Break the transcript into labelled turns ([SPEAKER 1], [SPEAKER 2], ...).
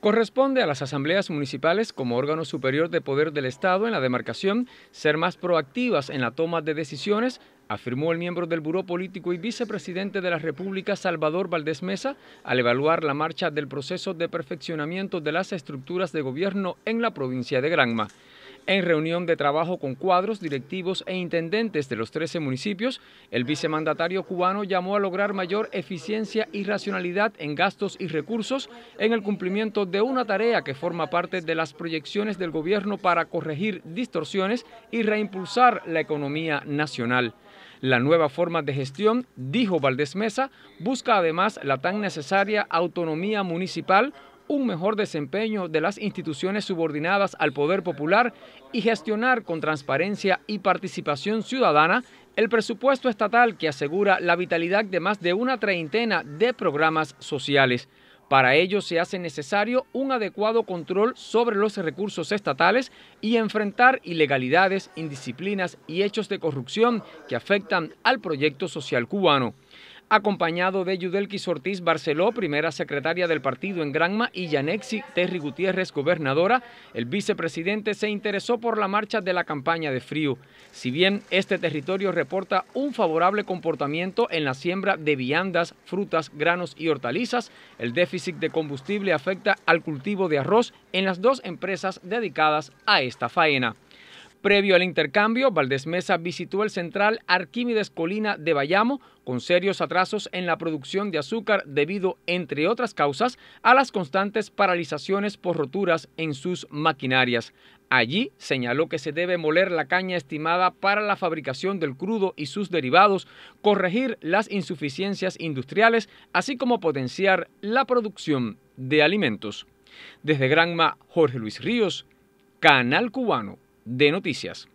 [SPEAKER 1] Corresponde a las asambleas municipales como órgano superior de poder del Estado en la demarcación ser más proactivas en la toma de decisiones, afirmó el miembro del Buró Político y Vicepresidente de la República, Salvador Valdés Mesa, al evaluar la marcha del proceso de perfeccionamiento de las estructuras de gobierno en la provincia de Granma. En reunión de trabajo con cuadros, directivos e intendentes de los 13 municipios, el vicemandatario cubano llamó a lograr mayor eficiencia y racionalidad en gastos y recursos en el cumplimiento de una tarea que forma parte de las proyecciones del gobierno para corregir distorsiones y reimpulsar la economía nacional. La nueva forma de gestión, dijo Valdés Mesa, busca además la tan necesaria autonomía municipal un mejor desempeño de las instituciones subordinadas al poder popular y gestionar con transparencia y participación ciudadana el presupuesto estatal que asegura la vitalidad de más de una treintena de programas sociales. Para ello se hace necesario un adecuado control sobre los recursos estatales y enfrentar ilegalidades, indisciplinas y hechos de corrupción que afectan al proyecto social cubano acompañado de Yudelquis Ortiz Barceló, primera secretaria del partido en Granma, y Yanexi Terry Gutiérrez, gobernadora, el vicepresidente se interesó por la marcha de la campaña de frío. Si bien este territorio reporta un favorable comportamiento en la siembra de viandas, frutas, granos y hortalizas, el déficit de combustible afecta al cultivo de arroz en las dos empresas dedicadas a esta faena. Previo al intercambio, Valdés Mesa visitó el central Arquímedes Colina de Bayamo con serios atrasos en la producción de azúcar debido, entre otras causas, a las constantes paralizaciones por roturas en sus maquinarias. Allí señaló que se debe moler la caña estimada para la fabricación del crudo y sus derivados, corregir las insuficiencias industriales, así como potenciar la producción de alimentos. Desde Granma, Jorge Luis Ríos, Canal Cubano de noticias.